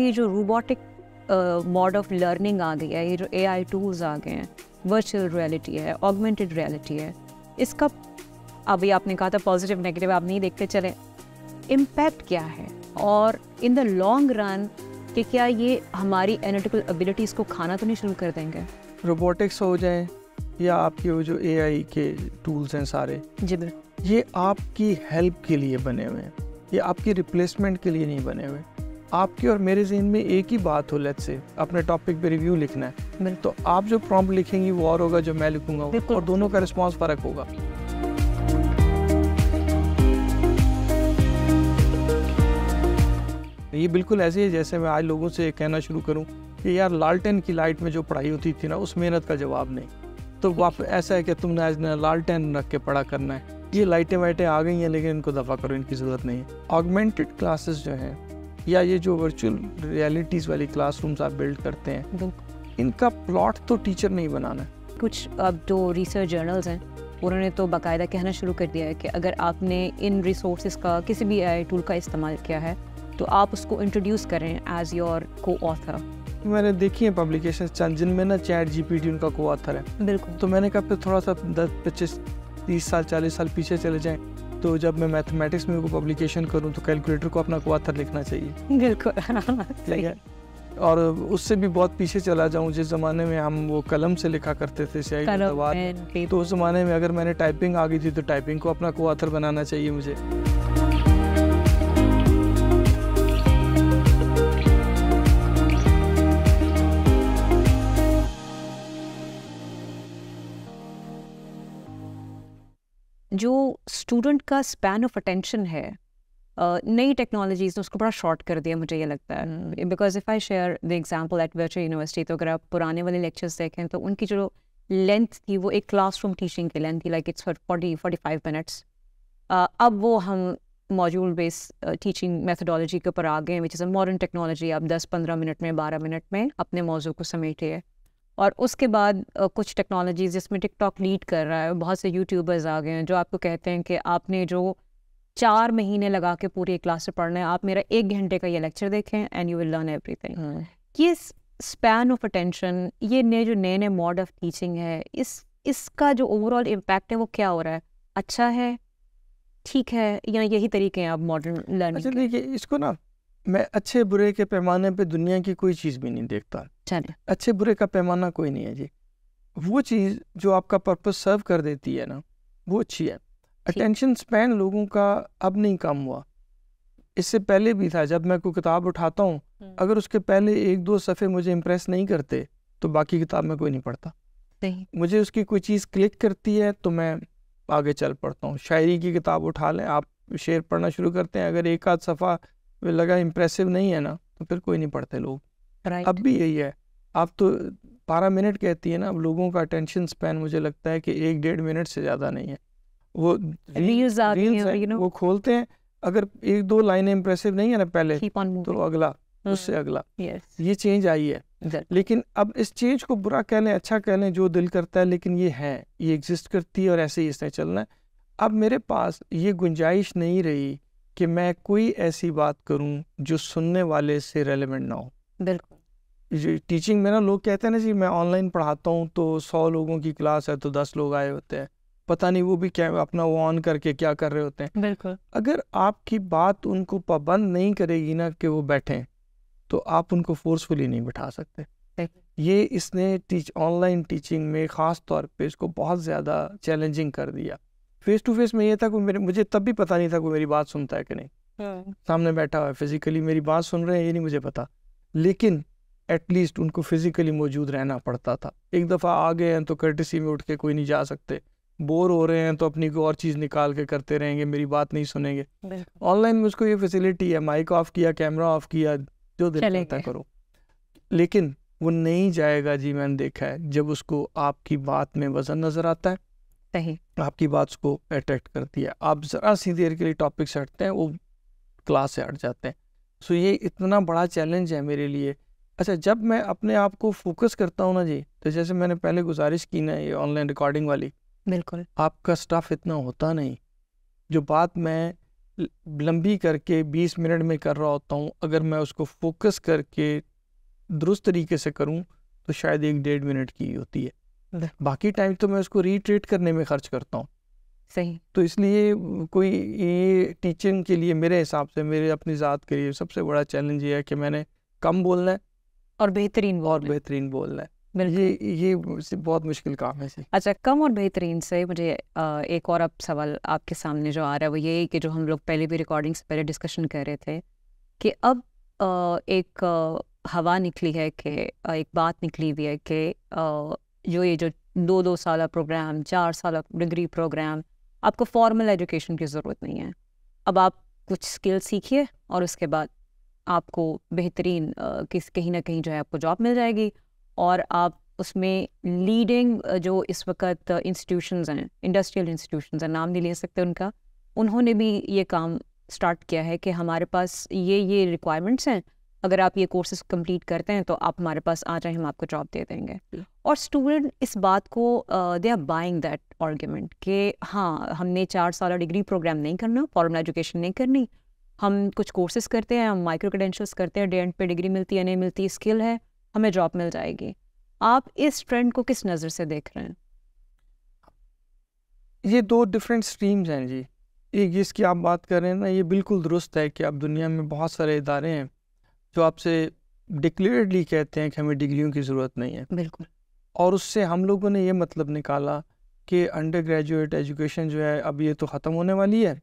साथ ही जो रोबोटिक मॉड ऑफ लर्निंग आ गई है ये जो ए आई टूल्स आ गए हैं वर्चुअल रियलिटी है ऑगमेंटेड रियलिटी है इसका अभी आपने कहा था पॉजिटिव नेगेटिव आप नहीं देखते चले इम्पैक्ट क्या है और इन द लॉन्ग रन कि क्या ये हमारी एनाटिकल एबिलिटीज़ को खाना तो नहीं शुरू कर देंगे रोबोटिक्स हो जाए या आपके वो जो एआई के टूल्स हैं सारे जी ये आपकी हेल्प के लिए बने हुए हैं ये आपकी रिप्लेसमेंट के लिए नहीं बने हुए आपके और मेरे जहन में एक ही बात हो लेट से अपने टॉपिक पे रिव्यू लिखना है तो आप जो प्रॉम्प्ट लिखेंगी वो और होगा जो मैं लिखूंगा और दोनों का रिस्पॉन्स फ़र्क होगा ये बिल्कुल ऐसे ही जैसे मैं आज लोगों से कहना शुरू करूं कि यार लालटेन की लाइट में जो पढ़ाई होती थी ना उस मेहनत का जवाब नहीं तो वाप ऐसा है कि तुमने आज ना लालटेन रख के पढ़ा करना है ये लाइटें वाइटें आ गई हैं लेकिन इनको दफ़ा करो इनकी ज़रूरत नहीं है ऑगमेंटेड क्लासेस जो हैं या ये जो वर्चुअल रियलिटीज़ वाली क्लासरूम्स आप बिल्ड करते हैं इनका प्लॉट तो टीचर नहीं बनाना कुछ अब जो रिसर्च जर्नल्स हैं उन्होंने तो बाकायदा कहना शुरू कर दिया है कि अगर आपने इन रिसोर्स का किसी भी ए टूल का इस्तेमाल किया है तो आप उसको इंट्रोड्यूस करें एज योर को ऑथर मैंने देखी है पब्लिकेशन चंद जिनमें ना चैट जी पी टी उनका को ऑथर है बिल्कुल तो मैंने कहा फिर थोड़ा सा दस पच्चीस तीस साल चालीस साल पीछे चले जाएं तो जब मैं मैथमेटिक्स में पब्लिकेशन करूँ तो कैलकुलेटर को अपना क्वाथर लिखना चाहिए बिल्कुल हाँ, हाँ, ठीक है और उससे भी बहुत पीछे चला जाऊँ जिस जमाने में हम वो कलम से लिखा करते थे तो उस जमाने में अगर मैंने टाइपिंग आ गई थी तो टाइपिंग को अपना क्वाथर बनाना चाहिए मुझे जो स्टूडेंट का स्पैन ऑफ अटेंशन है नई टेक्नोलॉजीज ने उसको बड़ा शॉर्ट कर दिया मुझे ये लगता है because if I share the example at virtual university तो अगर आप पुराने वाले लेक्चर्स देखें तो उनकी जो लेंथ थी वो एक क्लासरूम टीचिंग की लेंथ थी like it's for forty forty five minutes अब वो हम मॉड्यूल बेस्ड टीचिंग मेथडोलॉजी के ऊपर आ गए हैं which is a modern technology आप दस पंद्रह मिनट में बारह मिनट में अपने मौजू को समेटिए और उसके बाद कुछ टेक्नोलॉजीज़ जिसमें टिकटॉक लीड कर रहा है बहुत से यूट्यूबर्स आ गए हैं जो आपको कहते हैं कि आपने जो चार महीने लगा के पूरी एक क्लास से पढ़ना है आप मेरा एक घंटे का ये लेक्चर देखें and you will learn everything ये स्पैन ऑफ अटेंशन ये नए जो नए नए मॉड ऑफ टीचिंग है इस इसका जो ओवरऑल इम्पैक्ट है वो क्या हो रहा है अच्छा है ठीक है या यही तरीके हैं आप मॉडर्न लर्निंग अच्छा देखिए इसको ना मैं अच्छे बुरे के पैमाने पे दुनिया की कोई चीज़ भी नहीं देखता अच्छे बुरे का पैमाना कोई नहीं है जी वो चीज़ जो आपका पर्पस सर्व कर देती है ना वो अच्छी है अटेंशन स्पैन लोगों का अब नहीं कम हुआ इससे पहले भी था जब मैं कोई किताब उठाता हूँ हम्म। अगर उसके पहले एक दो सफ़े मुझे इम्प्रेस नहीं करते तो बाकी किताब में कोई नहीं पढ़ता मुझे उसकी कोई चीज़ क्लिक करती है तो मैं आगे चल पड़ता हूँ शायरी की किताब उठा लें आप शेर पढ़ना शुरू करते हैं अगर एक आध सफ़ा वे लगा इम्प्रेसिव नहीं है ना तो फिर कोई नहीं पढ़ते लोग right. अब भी यही है आप तो बारह मिनट कहती है ना अब लोगों का अटेंशन स्पैन मुझे लगता है कि एक डेढ़ मिनट से ज़्यादा नहीं है वो रील्स you know? वो खोलते हैं अगर एक दो लाइनें इम्प्रेसिव नहीं है ना पहले तो अगला हम्म। उससे अगला yes. ये चेंज आई है exactly. लेकिन अब इस चेंज को बुरा कह लें अच्छा कह लें जो दिल करता है लेकिन ये है ये एग्जिस्ट करती है और ऐसे ही इसने चलना है अब मेरे पास ये गुंजाइश नहीं रही कि मैं कोई ऐसी बात करूं जो सुनने वाले से रेलिवेंट ना हो बिल्कुल टीचिंग में ना लोग कहते हैं ना जी मैं ऑनलाइन पढ़ाता हूँ तो सौ लोगों की क्लास है तो दस लोग आए होते हैं पता नहीं वो भी क्या अपना वो ऑन करके क्या कर रहे होते हैं बिल्कुल अगर आपकी बात उनको पाबंद नहीं करेगी ना कि वो बैठे तो आप उनको फोर्सफुली नहीं बिठा सकते ये इसने टीच ऑनलाइन टीचिंग में ख़ास तौर पे इसको बहुत ज़्यादा चैलेंजिंग कर दिया फेस टू फेस में ये था कि मेरे मुझे तब भी पता नहीं था कोई मेरी बात सुनता है कि नहीं हाँ। सामने बैठा हुआ है फिजिकली मेरी बात सुन रहे हैं ये नहीं मुझे पता लेकिन एटलीस्ट उनको फिजिकली मौजूद रहना पड़ता था एक दफ़ा आ गए हैं तो कर्टिसी में उठ के कोई नहीं जा सकते बोर हो रहे हैं तो अपनी कोई और चीज़ निकाल के करते रहेंगे मेरी बात नहीं सुनेंगे ऑनलाइन में उसको ये फैसिलिटी है माइक ऑफ किया कैमरा ऑफ किया जो देखता करो लेकिन वो नहीं जाएगा जी मैंने देखा है जब उसको आपकी बात में वजन नज़र आता है सही आपकी बात को अट्रैक्ट करती है आप ज़रा सी देर के लिए टॉपिक से हटते हैं वो क्लास से हट जाते हैं सो ये इतना बड़ा चैलेंज है मेरे लिए अच्छा जब मैं अपने आप को फोकस करता हूँ ना जी तो जैसे मैंने पहले गुजारिश की ना ये ऑनलाइन रिकॉर्डिंग वाली बिल्कुल आपका स्टाफ इतना होता नहीं जो बात मैं लंबी करके 20 मिनट में कर रहा होता हूँ अगर मैं उसको फोकस करके दुरुस्त तरीके से करूँ तो शायद एक डेढ़ मिनट की होती है बाकी टाइम तो मैं उसको रिट्रीट करने में खर्च करता हूँ सही तो इसलिए कोई ये टीचिंग के लिए मेरे हिसाब से मेरे अपनी ज़ात के लिए सबसे बड़ा चैलेंज ये है कि मैंने कम बोलना है और बेहतरीन और बेहतरीन बोलना है ये ये बहुत मुश्किल काम है से। अच्छा कम और बेहतरीन से मुझे एक और अब सवाल आपके सामने जो आ रहा है वो ये कि जो हम लोग पहले भी रिकॉर्डिंग से पहले डिस्कशन कर रहे थे कि अब एक हवा निकली है कि एक बात निकली हुई है कि जो ये जो दो दो साल प्रोग्राम चार साल डिग्री प्रोग्राम आपको फॉर्मल एजुकेशन की ज़रूरत नहीं है अब आप कुछ स्किल सीखिए और उसके बाद आपको बेहतरीन किस कहीं ना कहीं जो है आपको जॉब मिल जाएगी और आप उसमें लीडिंग जो इस वक्त इंस्टीट्यूशंस हैं इंडस्ट्रियल इंस्टीट्यूशंस हैं नाम नहीं ले सकते उनका उन्होंने भी ये काम स्टार्ट किया है कि हमारे पास ये ये रिक्वायरमेंट्स हैं अगर आप ये कोर्सेज कंप्लीट करते हैं तो आप हमारे पास आ जाए हम आपको जॉब दे देंगे और स्टूडेंट इस बात को they are buying that argument कि हाँ हमने चार साल डिग्री प्रोग्राम नहीं करना फॉर्मल एजुकेशन नहीं करनी हम कुछ कोर्सेज करते हैं हम माइक्रो क्रेडेंशियल्स करते हैं डेंट एंड पे डिग्री मिलती है नहीं मिलती स्किल है हमें जॉब मिल जाएगी आप इस ट्रेंड को किस नज़र से देख रहे हैं ये दो डिफरेंट स्ट्रीम्स हैं जी एक जिसकी आप बात कर रहे हैं ना ये बिल्कुल दुरुस्त है कि आप दुनिया में बहुत सारे इदारे हैं जो आपसे डिक्लेयरली कहते हैं कि हमें डिग्रियों की ज़रूरत नहीं है बिल्कुल और उससे हम लोगों ने ये मतलब निकाला कि अंडर ग्रेजुएट एजुकेशन जो है अब ये तो ख़त्म होने वाली है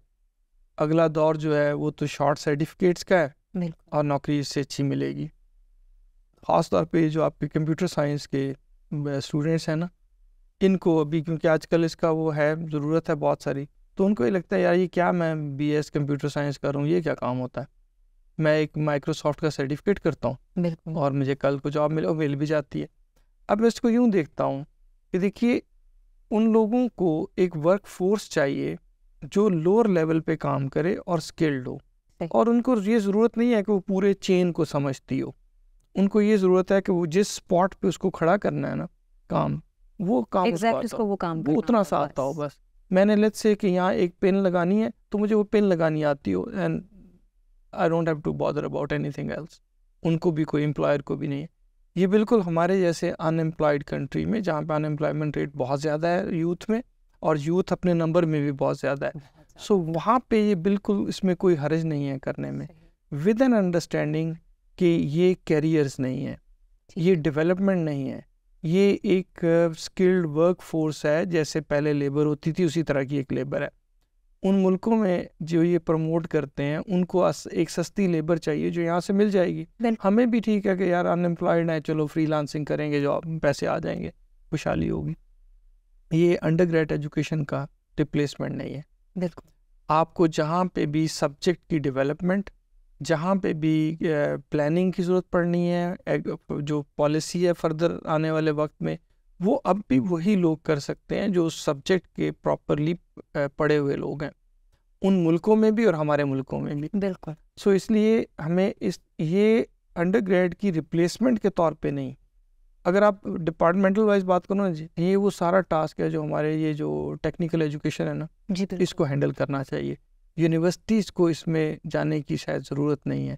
अगला दौर जो है वो तो शॉर्ट सर्टिफिकेट्स का है और नौकरी इससे अच्छी मिलेगी ख़ास तौर जो आपके कंप्यूटर साइंस के स्टूडेंट्स हैं ना इनको अभी क्योंकि आजकल इसका वो है ज़रूरत है बहुत सारी तो उनको ये लगता है यार ये क्या मैं बीएस कंप्यूटर साइंस करूँ ये क्या काम होता है मैं एक माइक्रोसॉफ्ट का सर्टिफिकेट करता हूँ और मुझे कल को जॉब मिले मिल भी जाती है अब मैं इसको यूँ देखता हूँ कि देखिए उन लोगों को एक वर्क फोर्स चाहिए जो लोअर लेवल पे काम करे और स्किल्ड हो और उनको ये ज़रूरत नहीं है कि वो पूरे चेन को समझती हो उनको ये ज़रूरत है कि वो जिस स्पॉट पे उसको खड़ा करना है ना काम वो काम exactly उसको वो काम वो उतना सा आता हो बस मैंने लेट से कि यहाँ एक पेन लगानी है तो मुझे वो पेन लगानी आती हो and I don't have to bother about anything else उनको भी कोई एम्प्लॉयर को भी नहीं है ये बिल्कुल हमारे जैसे अनएम्प्लॉयड कंट्री में जहाँ पे अनएम्प्लॉयमेंट रेट बहुत ज़्यादा है यूथ में और यूथ अपने नंबर में भी बहुत ज़्यादा है सो so, वहाँ पे ये बिल्कुल इसमें कोई हर्ज नहीं है करने में विद एन अंडरस्टैंडिंग कि ये कैरियर्स नहीं है ये डेवलपमेंट नहीं है ये एक स्किल्ड वर्क फोर्स है जैसे पहले लेबर होती थी उसी तरह की एक लेबर है उन मुल्कों में जो ये प्रमोट करते हैं उनको एक सस्ती लेबर चाहिए जो यहाँ से मिल जाएगी हमें भी ठीक है कि यार अनएम्प्लॉयड है चलो फ्री लांसिंग करेंगे जॉब पैसे आ जाएंगे खुशहाली होगी ये अंडर ग्रेड एजुकेशन का रिप्लेसमेंट नहीं है बिल्कुल आपको जहाँ पे भी सब्जेक्ट की डेवलपमेंट जहाँ पे भी प्लानिंग की ज़रूरत पड़नी है जो पॉलिसी है फर्दर आने वाले वक्त में वो अब भी वही लोग कर सकते हैं जो सब्जेक्ट के प्रॉपरली पढ़े हुए लोग हैं उन मुल्कों में भी और हमारे मुल्कों में भी बिल्कुल सो so, इसलिए हमें इस ये अंडर की रिप्लेसमेंट के तौर पे नहीं अगर आप डिपार्टमेंटल वाइज बात करो ना जी ये वो सारा टास्क है जो हमारे ये जो टेक्निकल एजुकेशन है ना जी इसको हैंडल करना चाहिए यूनिवर्सिटीज़ को इसमें जाने की शायद ज़रूरत नहीं है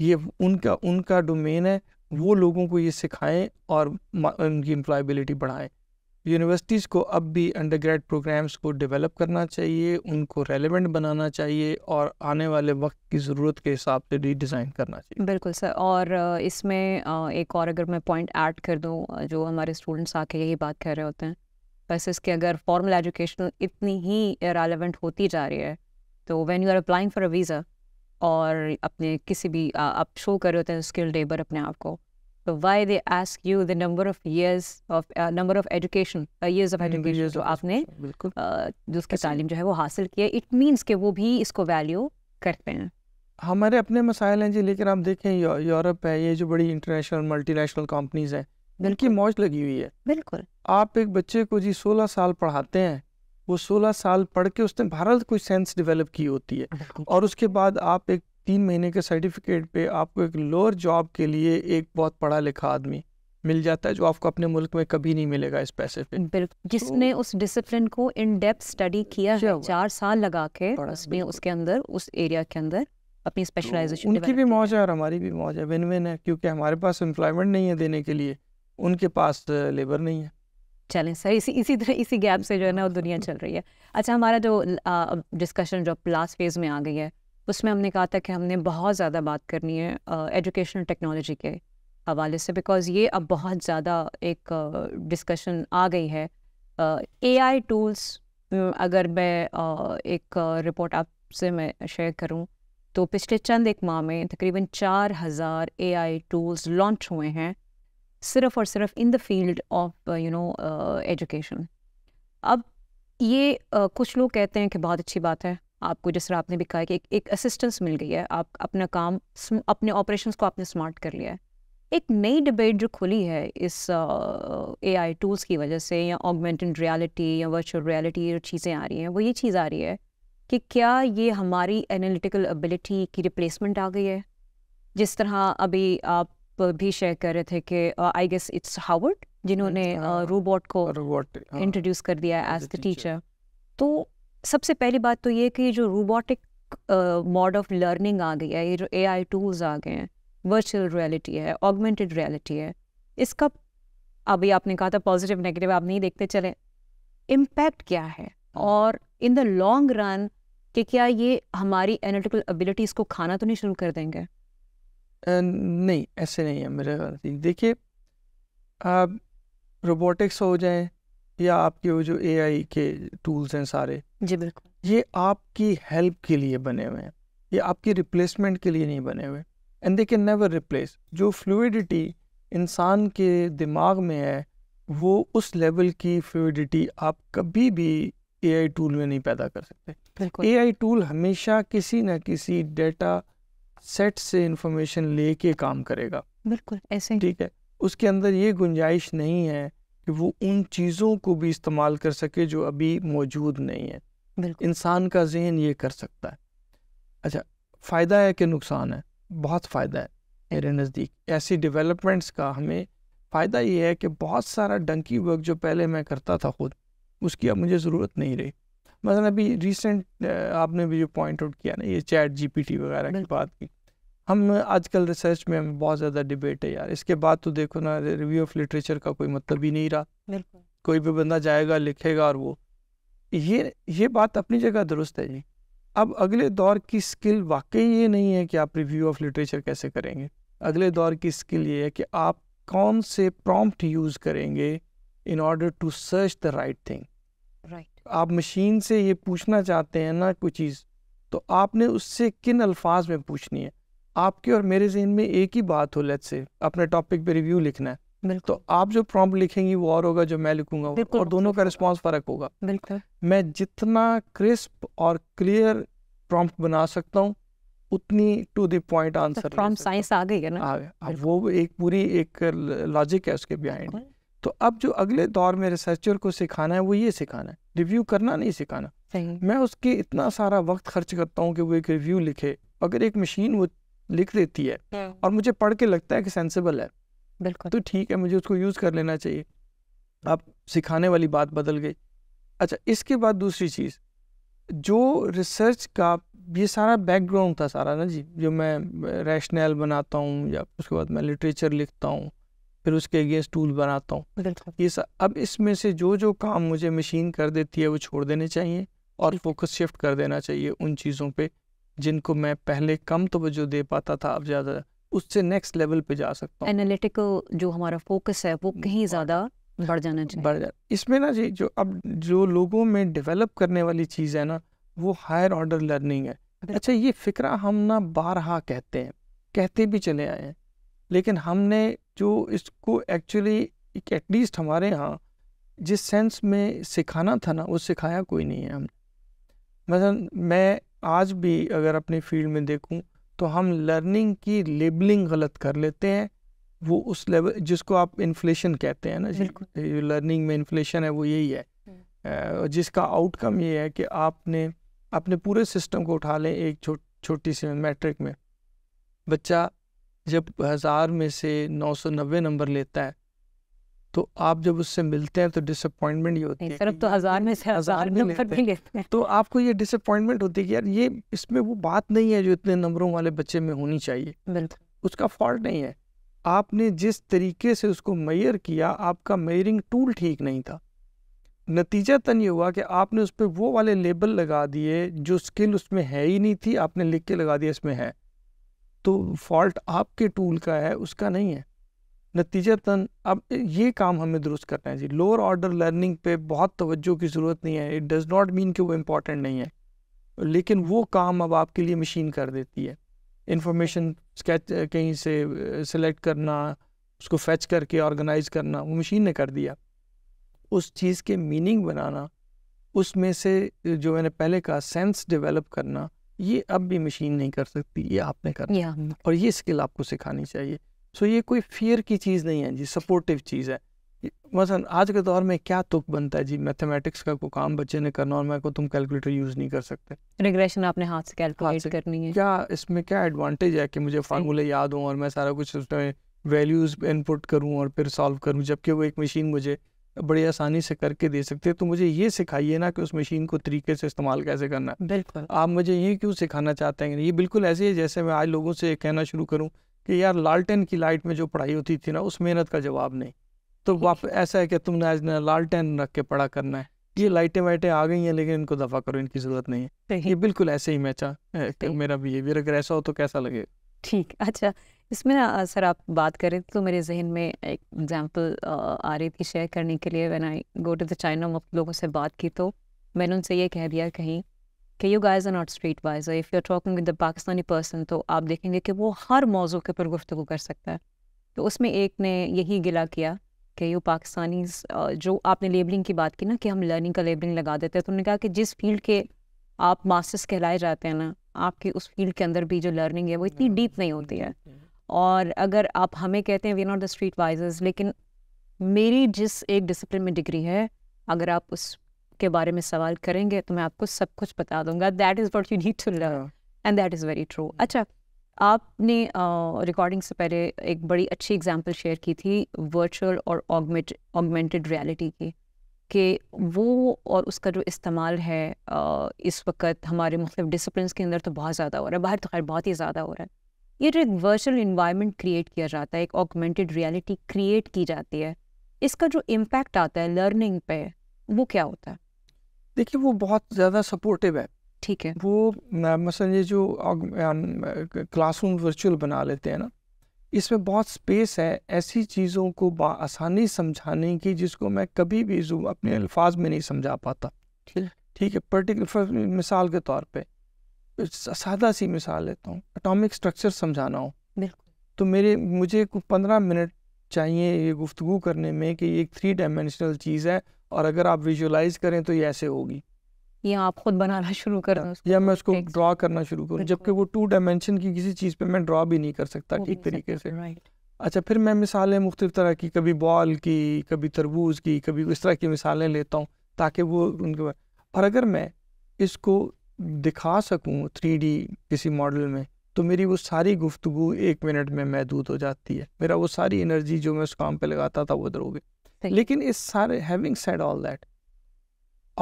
ये उनका उनका डोमेन है वो लोगों को ये सिखाएं और उनकी इम्प्लॉबिलिटी बढ़ाएं यूनिवर्सिटीज़ को अब भी अंडर प्रोग्राम्स को डेवलप करना चाहिए उनको रेलिवेंट बनाना चाहिए और आने वाले वक्त की ज़रूरत के हिसाब से रीडिज़ाइन करना चाहिए बिल्कुल सर और इसमें एक और अगर मैं पॉइंट ऐड कर दूँ जो हमारे स्टूडेंट्स आके यही बात कर रहे होते हैं बस इसके अगर फॉर्मल एजुकेशन इतनी ही रेलिवेंट होती जा रही है तो when you are applying for a visa और अपने किसी भी आप शो कर रहे होते हैं स्किल्ड लेबर अपने आप को तो why they ask you the number of years of number of education years of education जो आपने जो उसकी तालीम जो है वो हासिल है इट मीन्स कि वो भी इसको वैल्यू करते हैं हमारे अपने मसाइल हैं जी लेकिन आप देखें यूरोप है ये जो बड़ी इंटरनेशनल मल्टीनेशनल कंपनीज हैं इनकी मौज लगी हुई है बिल्कुल आप एक बच्चे को जी सोलह साल पढ़ाते हैं वो सोलह साल पढ़ के उसने भारत कोई सेंस डेवलप की होती है और उसके बाद आप एक तीन महीने के सर्टिफिकेट पे आपको एक लोअर जॉब के लिए एक बहुत पढ़ा लिखा आदमी मिल जाता है जो आपको अपने मुल्क में कभी नहीं मिलेगा इस पैसे पे तो जिसने तो, उस डिसिप्लिन को इन डेप्थ स्टडी किया है चार साल लगा के उसने उसके अंदर उस एरिया के अंदर अपनी स्पेशलाइजेशन तो उनकी भी मौज है और हमारी भी मौज है विन विन है क्योंकि हमारे पास एम्प्लॉयमेंट नहीं है देने के लिए उनके पास लेबर नहीं है चलें सर इसी इसी तरह इसी गैप से जो है ना वो दुनिया चल रही है अच्छा हमारा जो डिस्कशन जो लास्ट फेज़ में आ गई है उसमें हमने कहा था कि हमने बहुत ज़्यादा बात करनी है एजुकेशनल टेक्नोलॉजी के हवाले से बिकॉज़ ये अब बहुत ज़्यादा एक डिस्कशन आ गई है ए आई टूल्स अगर मैं एक रिपोर्ट आपसे मैं शेयर करूँ तो पिछले चंद एक माह में तकरीबन चार हज़ार ए आई टूल्स लॉन्च हुए हैं सिर्फ और सिर्फ in the field of you know education अब ये uh, कुछ लोग कहते हैं कि बहुत अच्छी बात है आपको जिस तरह आपने भी कहा कि एक, एक असिस्टेंस मिल गई है आप अपना काम अपने ऑपरेशंस को आपने स्मार्ट कर लिया है एक नई डिबेट जो खुली है इस ए आई टूल्स की वजह से या ऑगमेंटेड रियलिटी या वर्चुअल रियलिटी जो चीज़ें आ रही हैं वो ये चीज़ आ रही है कि क्या ये हमारी एनालिटिकल एबिलिटी की रिप्लेसमेंट आ गई है जिस तरह अभी आप भी शेयर कर रहे थे कि आई गेस इट्स हावर्ड जिन्होंने रोबोट uh, को इंट्रोड्यूस हाँ. कर दिया एज द टीचर तो सबसे पहली बात तो ये कि जो रोबोटिक मोड ऑफ लर्निंग आ गई है ये जो ए आई टूल्स आ गए हैं वर्चुअल रियलिटी है ऑगमेंटेड रियलिटी है इसका अभी आपने कहा था पॉजिटिव नेगेटिव आप नहीं देखते चले इम्पैक्ट क्या है हाँ. और इन द लॉन्ग रन कि क्या ये हमारी एनालिटिकल एबिलिटीज़ को खाना तो नहीं शुरू कर देंगे नहीं ऐसे नहीं है मेरे से देखिए आप रोबोटिक्स हो जाए या आपके वो जो आई के टूल्स हैं सारे जी बिल्कुल ये आपकी हेल्प के लिए बने हुए हैं ये आपकी रिप्लेसमेंट के लिए नहीं बने हुए and they can never replace जो फ्लूडिटी इंसान के दिमाग में है वो उस लेवल की फ्लूडिटी आप कभी भी आई टूल में नहीं पैदा कर सकते आई टूल हमेशा किसी न किसी डेटा सेट से इंफॉर्मेशन लेके काम करेगा बिल्कुल ऐसे ठीक है उसके अंदर ये गुंजाइश नहीं है कि वो उन चीज़ों को भी इस्तेमाल कर सके जो अभी मौजूद नहीं है इंसान का जहन ये कर सकता है अच्छा फ़ायदा है कि नुकसान है बहुत फ़ायदा है मेरे नज़दीक ऐसी डेवलपमेंट्स का हमें फ़ायदा ये है कि बहुत सारा डंकी वर्क जो पहले मैं करता था खुद उसकी अब मुझे ज़रूरत नहीं रही मतलब अभी रिसेंट आपने भी जो पॉइंट आउट किया ना ये चैट जीपीटी वगैरह की बात की हम आजकल रिसर्च में हम बहुत ज़्यादा डिबेट है यार इसके बाद तो देखो ना रिव्यू ऑफ लिटरेचर का कोई मतलब ही नहीं रहा कोई भी बंदा जाएगा लिखेगा और वो ये ये बात अपनी जगह दुरुस्त है जी अब अगले दौर की स्किल वाकई ये नहीं है कि आप रिव्यू ऑफ लिटरेचर कैसे करेंगे अगले दौर की स्किल ये है कि आप कौन से प्रॉम्प्ट यूज़ करेंगे in order to search the right thing right आप मशीन से ये पूछना चाहते हैं ना कोई चीज़ तो आपने उससे किन अल्फाज में पूछनी है आपके और मेरे जहन में एक ही बात हो लेट से अपने टॉपिक पे रिव्यू लिखना है तो आप जो प्रॉम्प्ट लिखेंगी वो और होगा जो मैं लिखूंगा और दोनों का रिस्पांस फर्क होगा मैं जितना क्रिस्प और क्लियर प्रॉम्प्ट बना सकता हूँ उतनी to the point answer prompt science आ गई है ना आ गया वो एक पूरी एक लॉजिक है उसके बिहाइंड तो अब जो अगले दौर में रिसर्चर को सिखाना है वो ये सिखाना है रिव्यू करना नहीं सिखाना मैं उसके इतना सारा वक्त खर्च करता हूँ कि वो एक रिव्यू लिखे अगर एक मशीन वो लिख देती है हाँ। और मुझे पढ़ के लगता है कि सेंसिबल है बिल्कुल तो ठीक है मुझे उसको यूज़ कर लेना चाहिए अब सिखाने वाली बात बदल गई अच्छा इसके बाद दूसरी चीज़ जो रिसर्च का ये सारा बैकग्राउंड था सारा ना जी जो मैं रैशनल बनाता हूँ या उसके बाद मैं लिटरेचर लिखता हूँ फिर उसके अगेंस्ट टूल बनाता हूँ ये अब इसमें से जो जो काम मुझे मशीन कर देती है वो छोड़ देने चाहिए और फोकस शिफ्ट कर देना चाहिए उन चीज़ों पे जिनको मैं पहले कम तवज्जो दे पाता था अब ज़्यादा उससे नेक्स्ट लेवल पे जा सकता हूँ एनालिटिकल जो हमारा फोकस है वो कहीं ज़्यादा बढ़ जाना चाहिए बढ़ जा इसमें ना जी जो अब जो लोगों में डेवलप करने वाली चीज़ है ना वो हायर ऑर्डर लर्निंग है अच्छा ये फिक्रा हम ना बारहा कहते हैं कहते भी चले आए हैं लेकिन हमने जो इसको एक्चुअली एक एटलीस्ट हमारे यहाँ जिस सेंस में सिखाना था ना वो सिखाया कोई नहीं है हम मतलब मैं आज भी अगर अपने फील्ड में देखूं तो हम लर्निंग की लेबलिंग गलत कर लेते हैं वो उस लेवल जिसको आप इन्फ्लेशन कहते हैं ना लर्निंग में इन्फ्लेशन है वो यही है हम्म। जिसका आउटकम ये है कि आपने अपने पूरे सिस्टम को उठा लें एक छो, छोटी सी मैट्रिक में बच्चा जब हज़ार में से नौ सौ नब्बे नंबर लेता है तो आप जब उससे मिलते हैं तो डिसअपॉइंटमेंट ये होती है सर तो हज़ार में से हज़ार नंबर भी लेते हैं तो आपको ये डिसअपॉइंटमेंट होती है कि यार ये इसमें वो बात नहीं है जो इतने नंबरों वाले बच्चे में होनी चाहिए उसका फॉल्ट नहीं है आपने जिस तरीके से उसको मेयर किया आपका मेयरिंग टूल ठीक नहीं था नतीजा तन ये हुआ कि आपने उस पर वो वाले लेबल लगा दिए जो स्किल उसमें है ही नहीं थी आपने लिख के लगा दिया इसमें है तो फॉल्ट आपके टूल का है उसका नहीं है नतीजतन अब ये काम हमें दुरुस्त करना है जी लोअर ऑर्डर लर्निंग पे बहुत तवज्जो की ज़रूरत नहीं है इट डज़ नॉट मीन कि वो इम्पॉर्टेंट नहीं है लेकिन वो काम अब आपके लिए मशीन कर देती है इंफॉर्मेशन स्केच कहीं से सेलेक्ट करना उसको फैच करके ऑर्गेनाइज करना वो मशीन ने कर दिया उस चीज़ के मीनिंग बनाना उसमें से जो मैंने पहले कहा सेंस डेवलप करना ये अब भी मशीन नहीं कर सकती ये आपने करना yeah. और ये स्किल आपको सिखानी चाहिए सो ये कोई फियर की चीज़ नहीं है जी सपोर्टिव चीज़ है मसलन आज के दौर में क्या तुक बनता है जी मैथमेटिक्स का कोई काम बच्चे ने करना और मैं को तुम कैलकुलेटर यूज़ नहीं कर सकते रिग्रेशन आपने हाथ से कैलकुलेट करनी है क्या इसमें क्या एडवांटेज है कि मुझे फार्मूले याद हों और मैं सारा कुछ उसमें वैल्यूज़ इनपुट करूँ और फिर सॉल्व करूँ जबकि वो एक मशीन मुझे बड़ी आसानी से करके दे सकते हैं तो मुझे ये सिखाइए ना कि उस मशीन को तरीके से इस्तेमाल कैसे करना है बिल्कुल आप मुझे ये क्यों सिखाना चाहते हैं ये बिल्कुल ऐसे ही जैसे मैं आज लोगों से कहना शुरू करूँ कि यार लालटेन की लाइट में जो पढ़ाई होती थी ना उस मेहनत का जवाब नहीं तो वाप ऐसा है कि तुमने आज ना लालटेन रख के पढ़ा करना है ये लाइटें वाइटें आ गई हैं लेकिन इनको दफा करो इनकी जरूरत नहीं है ये बिल्कुल ऐसे ही मैं मेरा बिहेवियर अगर ऐसा हो तो कैसा लगेगा ठीक अच्छा इसमें ना सर आप बात करें तो मेरे जहन में एक एग्जांपल आ रही थी शेयर करने के लिए when I go to the China मैं लोगों से बात की तो मैंने उनसे ये कह दिया कहीं कि you guys are not streetwise if you are talking with the Pakistani person तो आप देखेंगे कि वो हर मौजू के ऊपर गुफ्तु कर सकता है तो उसमें एक ने यही गिला किया कि यू पाकिस्तानी जो आपने लेबलिंग की बात की ना कि हम लर्निंग का लेबलिंग लगा देते हैं तो उन्होंने कहा कि जिस फील्ड के आप मास्टर्स कहलाए जाते हैं ना आपकी उस फील्ड के अंदर भी जो लर्निंग है वो इतनी डीप नहीं होती है और अगर आप हमें कहते हैं we not the street wisers लेकिन मेरी जिस एक डिसिप्लिन में डिग्री है अगर आप उस के बारे में सवाल करेंगे तो मैं आपको सब कुछ बता दूंगा that is what you need to learn and that is very true अच्छा आपने रिकॉर्डिंग uh, से पहले एक बड़ी अच्छी एग्जांपल शेयर की थी वर्चुअल और ऑगमेंटेड रियलिटी की कि वो और उसका जो इस्तेमाल है इस वक्त हमारे मतलब डिसप्लिन के अंदर तो बहुत ज़्यादा हो रहा है बाहर तो खैर बहुत ही ज़्यादा हो रहा है ये जो एक वर्चुअल इन्वायरमेंट क्रिएट किया जाता है एक ऑगमेंटेड रियलिटी क्रिएट की जाती है इसका जो इम्पैक्ट आता है लर्निंग पे वो क्या होता है देखिए वो बहुत ज़्यादा सपोर्टिव है ठीक है वो मसल ये जो क्लासरूम वर्चुअल बना लेते हैं ना इसमें बहुत स्पेस है ऐसी चीज़ों को आसानी समझाने की जिसको मैं कभी भी अपने अल्फाज में नहीं समझा पाता ठीक है पर्टिकुलर मिसाल के तौर पे सादा सी मिसाल लेता हूँ एटॉमिक स्ट्रक्चर समझाना हो तो मेरे मुझे पंद्रह मिनट चाहिए ये गुफ्तु करने में कि ये एक थ्री डायमेंशनल चीज़ है और अगर आप विजुलाइज करें तो ये ऐसे होगी या आप खुद बनाना शुरू कर दो या मैं तो उसको ड्रॉ करना शुरू करूँ जबकि वो टू डायमेंशन की किसी चीज़ पे मैं ड्रॉ भी नहीं कर सकता ठीक तरीके से अच्छा फिर मैं मिसालें मुख्तु तरह की कभी बॉल की कभी तरबूज की कभी इस तरह की मिसालें लेता हूँ ताकि वो उनके पर अगर मैं इसको दिखा सकूँ थ्री किसी मॉडल में तो मेरी वो सारी गुफ्तु एक मिनट में महदूद हो जाती है मेरा वो सारी एनर्जी जो मैं उस काम पे लगाता था वो उधर हो गई लेकिन इस सारे having said all that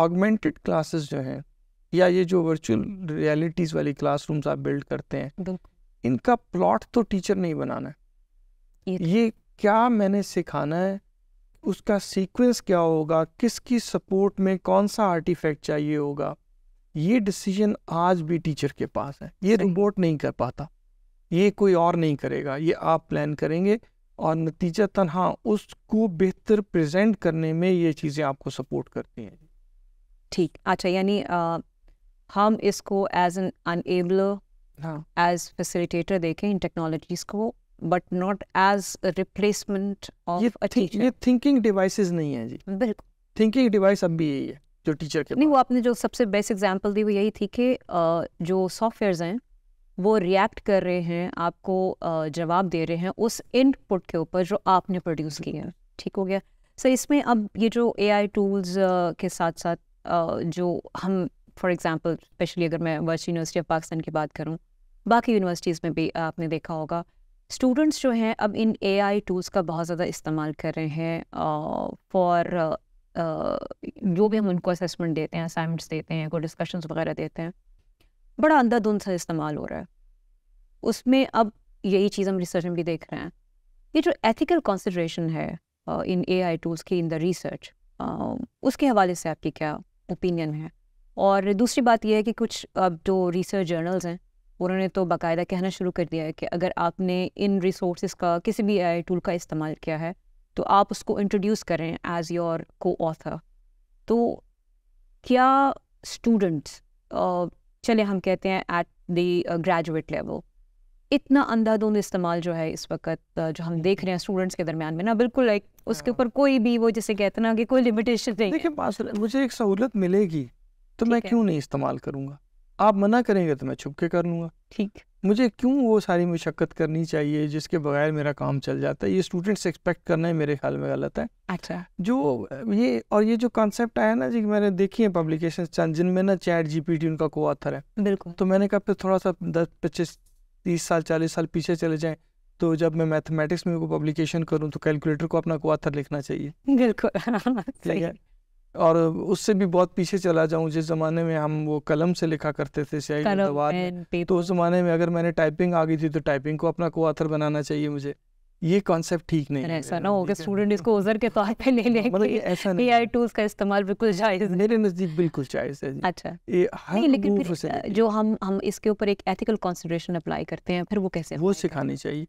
augmented classes जो हैं या ये जो वर्चुअल रियलिटीज वाली क्लासरूम्स आप बिल्ड करते हैं इनका प्लॉट तो टीचर नहीं बनाना है तो- ये क्या मैंने सिखाना है उसका सीक्वेंस क्या होगा किसकी सपोर्ट में कौन सा आर्टिफैक्ट चाहिए होगा ये डिसीजन आज भी टीचर के पास है ये रिपोर्ट नहीं कर पाता ये कोई और नहीं करेगा ये आप प्लान करेंगे और नतीजा हाँ उसको बेहतर प्रेजेंट करने में ये चीज़ें आपको सपोर्ट करती हैं ठीक अच्छा यानी हम इसको as an enable as facilitator देखें इन टेक्नोलॉजीज को but not as replacement of teacher ये थिंकिंग डिवाइसेस नहीं है जी बिल्कुल थिंकिंग डिवाइस अब भी यही है जो टीचर के नहीं वो आपने जो सबसे बेस्ट एग्जांपल दी वो यही थी कि जो सॉफ्टवेयर्स हैं वो रिएक्ट कर रहे हैं आपको जवाब दे रहे हैं उस इनपुट के ऊपर जो आपने प्रोड्यूस किया ठीक हो गया सर इसमें अब ये जो ए आई टूल्स के साथ साथ जो हम फॉर एग्ज़ाम्पल स्पेशली अगर मैं वर्ष यूनिवर्सिटी ऑफ पाकिस्तान की बात करूँ बाकी यूनिवर्सिटीज़ में भी आपने देखा होगा स्टूडेंट्स जो हैं अब इन ए आई टूल्स का बहुत ज़्यादा इस्तेमाल कर रहे हैं फॉर जो भी हम उनको असेसमेंट देते हैं असाइनमेंट्स देते हैं कोई डिस्कशंस वगैरह देते हैं बड़ा अंधाधुंध सा इस्तेमाल हो रहा है उसमें अब यही चीज़ हम रिसर्च में भी देख रहे हैं ये जो एथिकल कंसिड्रेशन है इन ए आई टूल्स की इन द रिसर्च उसके हवाले से आपकी क्या ओपिनियन है और दूसरी बात यह है कि कुछ अब जो रिसर्च जर्नल्स हैं उन्होंने तो बाकायदा कहना शुरू कर दिया है कि अगर आपने इन रिसोर्स का किसी भी आई टूल का इस्तेमाल किया है तो आप उसको इंट्रोड्यूस करें एज योर को ऑथर तो क्या स्टूडेंट्स चले हम कहते हैं एट द ग्रेजुएट लेवल इतना अंधाधुंध इस्तेमाल जो है इस वक्त जो हम देख रहे हैं स्टूडेंट्स के दरमियान में ना बिल्कुल लाइक उसके हाँ। ऊपर कोई भी वो जैसे कहते ना कि कोई लिमिटेशन नहीं देखिए मुझे एक सहूलत मिलेगी तो मैं क्यों नहीं इस्तेमाल करूँगा आप मना करेंगे तो मैं छुपके कर लूँगा ठीक मुझे क्यों वो सारी मशक्क़त करनी चाहिए जिसके बगैर मेरा काम चल जाता है ये स्टूडेंट्स एक्सपेक्ट करना है मेरे ख्याल में गलत है अच्छा जो ये और ये जो कॉन्सेप्ट आया ना जी मैंने देखी है पब्लिकेशन जिनमें ना चैट जीपीटी उनका को ऑथर है बिल्कुल तो मैंने कहा फिर थोड़ा सा दस पच्चीस तीस साल चालीस साल पीछे चले जाएं तो जब मैं मैथमेटिक्स में को पब्लिकेशन करूँ तो कैलकुलेटर को अपना आथर लिखना चाहिए बिल्कुल हाँ, हाँ, हाँ, और उससे भी बहुत पीछे चला जाऊं जिस जमाने में हम वो कलम से लिखा करते थे तो उस जमाने में अगर मैंने टाइपिंग आ गई थी तो टाइपिंग को अपना को आथर बनाना चाहिए मुझे ये कॉन्सेप्ट ठीक नहीं है ऐसा ना हो गया स्टूडेंट इसको ओजर के तौर तो पे ले लेंगे मतलब ऐसा नहीं एआई टूल्स का इस्तेमाल बिल्कुल जायज मेरे नजदीक बिल्कुल जायज है अच्छा ये हर नहीं, लेकिन फिर जो हम हम इसके ऊपर एक एथिकल कंसीडरेशन अप्लाई करते हैं फिर वो कैसे वो सिखानी चाहिए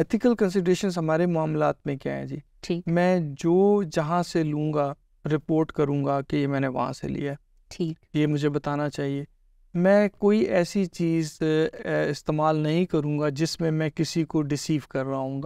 एथिकल कंसिडरेशन हमारे मामला में क्या है जी ठीक मैं जो जहाँ से लूंगा रिपोर्ट करूंगा कि ये मैंने वहाँ से लिया ठीक ये मुझे बताना चाहिए मैं कोई ऐसी चीज़ इस्तेमाल नहीं करूंगा जिसमें मैं किसी को डिसीव कर रहा हूँ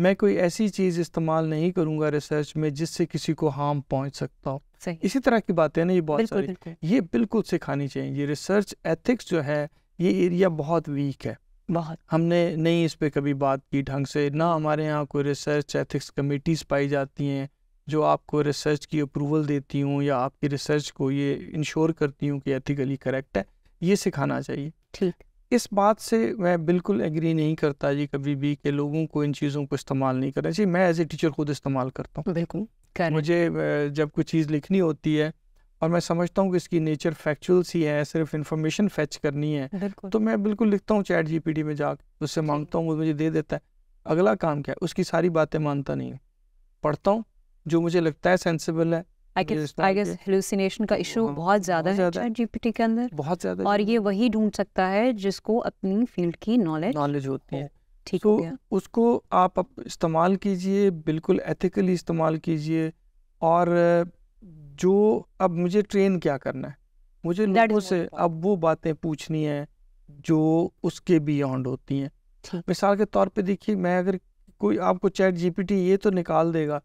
मैं कोई ऐसी चीज़ इस्तेमाल नहीं करूंगा रिसर्च में जिससे किसी को हार्म पहुंच सकता हो इसी तरह की बातें ना ये बहुत बिल्कुल, सारी बिल्कुल। ये बिल्कुल सिखानी चाहिए ये रिसर्च एथिक्स जो है ये एरिया बहुत वीक है बहुत हमने नहीं इस पर कभी बात की ढंग से ना हमारे यहाँ कोई रिसर्च एथिक्स कमेटीज पाई जाती हैं जो आपको रिसर्च की अप्रूवल देती हूँ या आपकी रिसर्च को ये इंश्योर करती हूँ कि एथिकली करेक्ट है ये सिखाना चाहिए ठीक इस बात से मैं बिल्कुल एग्री नहीं करता जी कभी भी कि लोगों को इन चीज़ों को इस्तेमाल नहीं करना चाहिए मैं एज ए टीचर खुद इस्तेमाल करता हूँ बिल्कुल मुझे जब कोई चीज़ लिखनी होती है और मैं समझता हूँ कि इसकी नेचर फैक्चुअल सी है सिर्फ इन्फॉर्मेशन फैच करनी है तो मैं बिल्कुल लिखता हूँ चैट जी में जा उससे मांगता हूँ वो मुझे दे देता है अगला काम क्या है उसकी सारी बातें मानता नहीं है पढ़ता हूँ जो मुझे लगता है सेंसिबल है आई गेस हेलुसिनेशन का इशू बहुत ज़्यादा है चैट जीपीटी के अंदर बहुत ज़्यादा और ये वही ढूंढ सकता है जिसको अपनी फील्ड की नॉलेज नॉलेज होती है ठीक है उसको आप इस्तेमाल कीजिए बिल्कुल एथिकली इस्तेमाल कीजिए और जो अब मुझे ट्रेन क्या करना है मुझे लोगों से अब वो बातें पूछनी है जो उसके बियॉन्ड होती हैं मिसाल के तौर पे देखिए मैं अगर कोई आपको चैट जीपीटी ये तो निकाल देगा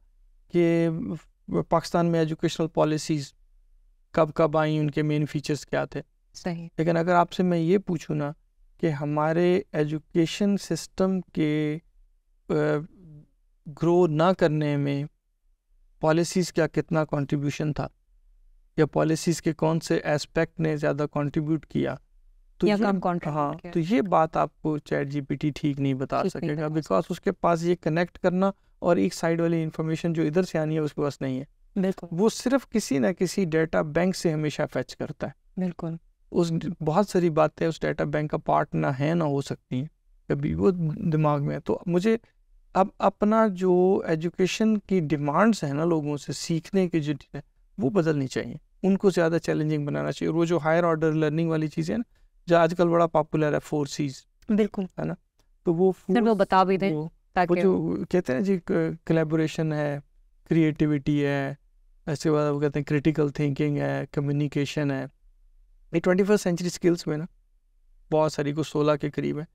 कि पाकिस्तान में एजुकेशनल पॉलिसीज़ कब कब आई उनके मेन फीचर्स क्या थे सही लेकिन अगर आपसे मैं ये पूछूँ ना कि हमारे एजुकेशन सिस्टम के ग्रो ना करने में पॉलिसीज़ का कितना कंट्रीब्यूशन था या पॉलिसीज़ के कौन से एस्पेक्ट ने ज़्यादा कंट्रीब्यूट किया तो या कम कॉन्ट्रैक्ट हाँ तो ये बात आपको चैट जीपीटी ठीक नहीं बता सकेगा बिकॉज उसके पास ये कनेक्ट करना और एक साइड वाली इन्फॉर्मेशन जो इधर से आनी है उसके पास नहीं है बिल्कुल वो सिर्फ किसी ना किसी डेटा बैंक से हमेशा फैच करता है बिल्कुल उस बहुत सारी बातें उस डेटा बैंक का पार्ट ना है ना हो सकती हैं कभी वो दिमाग में है तो मुझे अब अपना जो एजुकेशन की डिमांड्स है ना लोगों से सीखने की जो वो बदलनी चाहिए उनको ज़्यादा चैलेंजिंग बनाना चाहिए और वो जो हायर ऑर्डर लर्निंग वाली चीज़ें ना जो आजकल बड़ा पॉपुलर है फोर सीज बिल्कुल है ना तो वो सर वो बता भी दें ताकि वो जो कहते हैं जी कलेबोरेशन है क्रिएटिविटी है ऐसे बाद वो कहते हैं क्रिटिकल थिंकिंग है कम्युनिकेशन है ये ट्वेंटी फर्स्ट सेंचुरी स्किल्स में ना बहुत सारी को सोलह के करीब है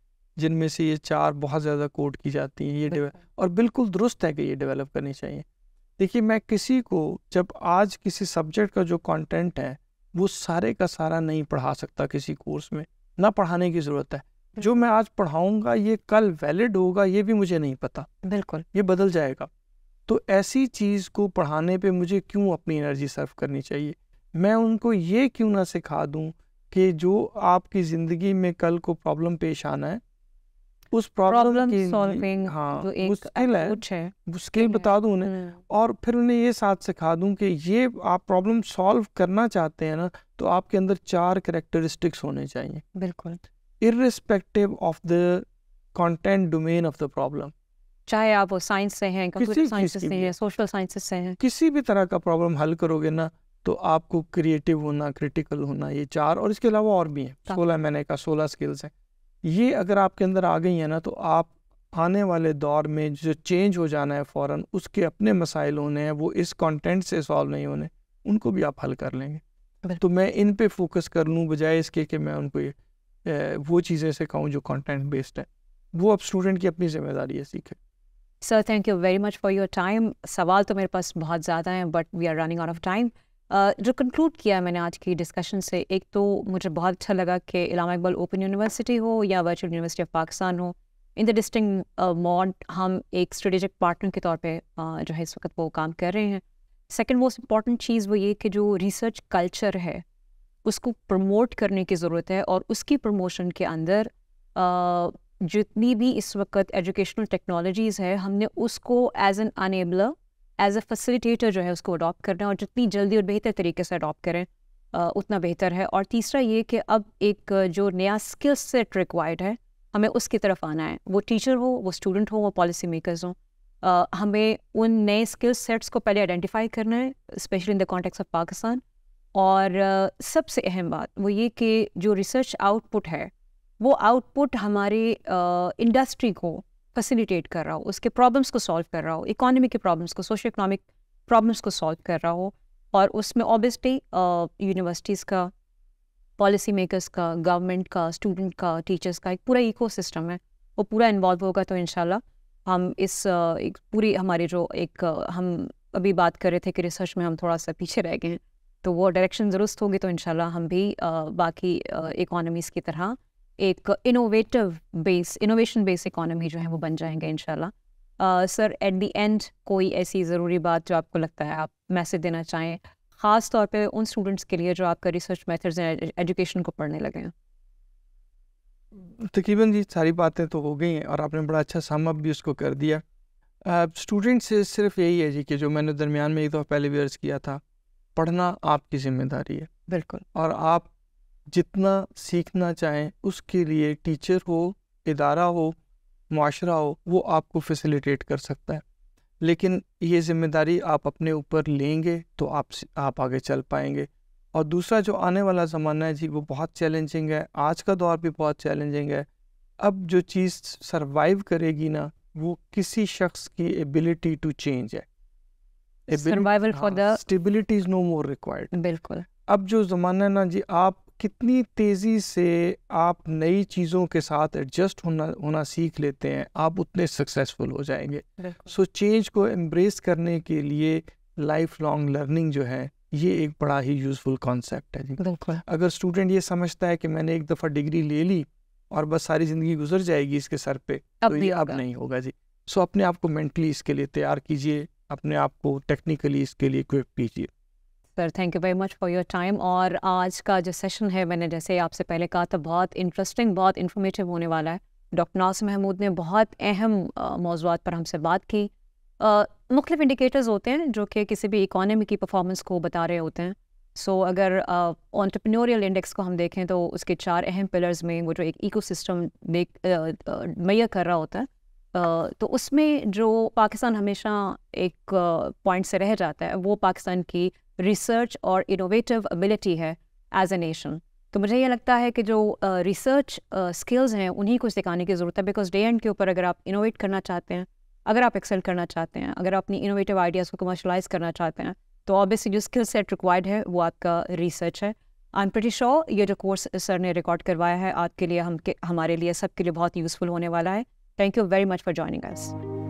जिनमें से ये चार बहुत ज़्यादा कोट की जाती हैं ये और बिल्कुल दुरुस्त है कि ये डेवलप करनी चाहिए देखिए मैं किसी को जब आज किसी सब्जेक्ट का जो कंटेंट है वो सारे का सारा नहीं पढ़ा सकता किसी कोर्स में ना पढ़ाने की ज़रूरत है जो मैं आज पढ़ाऊंगा ये कल वैलिड होगा ये भी मुझे नहीं पता बिल्कुल ये बदल जाएगा तो ऐसी चीज़ को पढ़ाने पे मुझे क्यों अपनी एनर्जी सर्व करनी चाहिए मैं उनको ये क्यों ना सिखा दूँ कि जो आपकी ज़िंदगी में कल को प्रॉब्लम पेश आना है उस प्रॉब्लम सॉल्विंग हाँ जो एक स्किल है कुछ है वो स्किल बता दूं उन्हें हाँ। और फिर उन्हें ये साथ सिखा दूं कि ये आप प्रॉब्लम सॉल्व करना चाहते हैं ना तो आपके अंदर चार करेक्टरिस्टिक्स होने चाहिए बिल्कुल irrespective of the content domain of the problem चाहे आप वो साइंस से हैं कंप्यूटर साइंसेस से हैं सोशल साइंस से हैं किसी भी तरह का प्रॉब्लम हल करोगे ना तो आपको क्रिएटिव होना क्रिटिकल होना ये चार और इसके अलावा और भी है सोलह मैंने कहा सोलह स्किल्स हैं ये अगर आपके अंदर आ गई है ना तो आप आने वाले दौर में जो चेंज हो जाना है फ़ौर उसके अपने मसाइल होने हैं वो इस कॉन्टेंट से सॉल्व नहीं होने उनको भी आप हल कर लेंगे तो मैं इन पे फोकस कर लूँ बजाय इसके कि मैं उनको ए, वो चीज़ें कहूँ जो कंटेंट बेस्ड है वो अब स्टूडेंट की अपनी जिम्मेदारी है सीखे sir thank you very much for your time सवाल तो मेरे पास बहुत ज़्यादा हैं but we are running out of time जो कंक्लूड किया मैंने आज की डिस्कशन से एक तो मुझे बहुत अच्छा लगा कि इलामा इकबाल ओपन यूनिवर्सिटी हो या वर्चुअल यूनिवर्सिटी ऑफ पाकिस्तान हो इन द डिस्टिंग मॉड हम एक स्ट्रेटेजिक पार्टनर के तौर पर जो है इस वक्त वो काम कर रहे हैं सेकेंड मोस्ट इम्पॉर्टेंट चीज़ वो ये कि जो रिसर्च कल्चर है उसको प्रमोट करने की ज़रूरत है और उसकी प्रमोशन के अंदर जितनी भी इस वक्त एजुकेशनल टेक्नोलॉजीज़ है हमने उसको as an enabler as a facilitator जो है उसको अडॉप्ट करना है और जितनी जल्दी और बेहतर तरीके से अडॉप्ट करें उतना बेहतर है और तीसरा ये कि अब एक जो नया स्किल सेट रिक्वायर्ड है हमें उसकी तरफ आना है वो टीचर हो वो स्टूडेंट हो वो पॉलिसी मेकर्स हों हमें उन नए स्किल सेट्स को पहले आइडेंटिफाई करना है specially in the context of Pakistan और सबसे अहम बात वो ये कि जो रिसर्च आउटपुट है वो आउटपुट हमारे इंडस्ट्री को फैसिलिटेट कर रहा हो उसके प्रॉब्लम्स को सॉल्व कर रहा हो इकोनॉमी के प्रॉब्लम्स को सोशो इकोनॉमिक प्रॉब्लम्स को सॉल्व कर रहा हो और उसमें ऑब्वियसली यूनिवर्सिटीज़ का पॉलिसी मेकर्स का गवर्नमेंट का स्टूडेंट का टीचर्स का एक पूरा सिस्टम है वो पूरा इन्वॉल्व होगा तो इन हम इस एक पूरी हमारी जो एक हम अभी बात कर रहे थे कि रिसर्च में हम थोड़ा सा पीछे रह गए हैं तो वो डायरेक्शन दुरुस्त होगी तो इन हम भी बाकी इकोनॉमीज़ की तरह एक innovative base innovation base economy जो है वो बन जाएंगे इन सर एट दी एंड कोई ऐसी ज़रूरी बात जो आपको लगता है आप मैसेज देना चाहें ख़ास तौर पे उन स्टूडेंट्स के लिए जो आपका रिसर्च मेथड्स एजुकेशन को पढ़ने लगे हैं तकरीबन जी सारी बातें तो हो गई हैं और आपने बड़ा अच्छा समअप भी उसको कर दिया स्टूडेंट uh, से सिर्फ यही है जी कि जो मैंने दरमियान में एक दफ़ा पहले भी अर्ज़ किया था पढ़ना आपकी ज़िम्मेदारी है बिल्कुल और आप जितना सीखना चाहें उसके लिए टीचर हो इदारा हो माशरा हो वो आपको फैसिलिटेट कर सकता है लेकिन ये जिम्मेदारी आप अपने ऊपर लेंगे तो आप आप आगे चल पाएंगे और दूसरा जो आने वाला ज़माना है जी वो बहुत चैलेंजिंग है आज का दौर भी बहुत चैलेंजिंग है अब जो चीज़ सरवाइव करेगी ना वो किसी शख्स की एबिलिटी टू चेंज है stability is no more required बिल्कुल अब जो ज़माना है ना जी आप कितनी तेज़ी से आप नई चीज़ों के साथ एडजस्ट होना होना सीख लेते हैं आप उतने सक्सेसफुल हो जाएंगे सो चेंज so, को एम्ब्रेस करने के लिए लाइफ लॉन्ग लर्निंग जो है ये एक बड़ा ही यूज़फुल कॉन्सेप्ट है जी अगर स्टूडेंट ये समझता है कि मैंने एक दफ़ा डिग्री ले ली और बस सारी ज़िंदगी गुजर जाएगी इसके सर पे अब तो ये अब नहीं होगा जी सो so, अपने आप को मेंटली इसके लिए तैयार कीजिए अपने आप को टेक्निकली इसके लिए इक्विप कीजिए sir thank you very much for your time और आज का जो सेशन है मैंने जैसे आपसे पहले कहा था बहुत इंटरेस्टिंग बहुत इन्फॉर्मेटिव होने वाला है डॉक्टर नास महमूद ने बहुत अहम मौजूद पर हमसे बात की मुख्तफ इंडिकेटर्स होते हैं जो कि किसी भी इकॉनमी की परफॉर्मेंस को बता रहे होते हैं सो so, अगर ऑन्टरप्रनोरियल uh, इंडेक्स को हम देखें तो उसके चार अहम पिलर्स में वो जो एक इको सिस्टम देख मैया कर रहा होता है uh, तो उसमें जो पाकिस्तान हमेशा एक पॉइंट uh, से रह जाता है वो पाकिस्तान की रिसर्च और इनोवेटिव एबिलिटी है एज ए नेशन तो मुझे ये लगता है कि जो रिसर्च uh, स्किल्स uh, हैं उन्हीं को सिखाने की ज़रूरत है बिकॉज डे एंड के ऊपर अगर आप इनोवेट करना चाहते हैं अगर आप एक्सेल करना चाहते हैं अगर आप अपनी इनोवेटिव आइडियाज़ को कमर्शलाइज करना चाहते हैं तो ऑब्वियसली जो स्किल सेट रिक्वायर्ड है वो आपका रिसर्च है आई एम प्रटी श्योर ये जो कोर्स सर ने रिकॉर्ड करवाया है आपके लिए हम के, हमारे लिए सबके लिए बहुत यूज़फुल होने वाला है thank you very much for joining us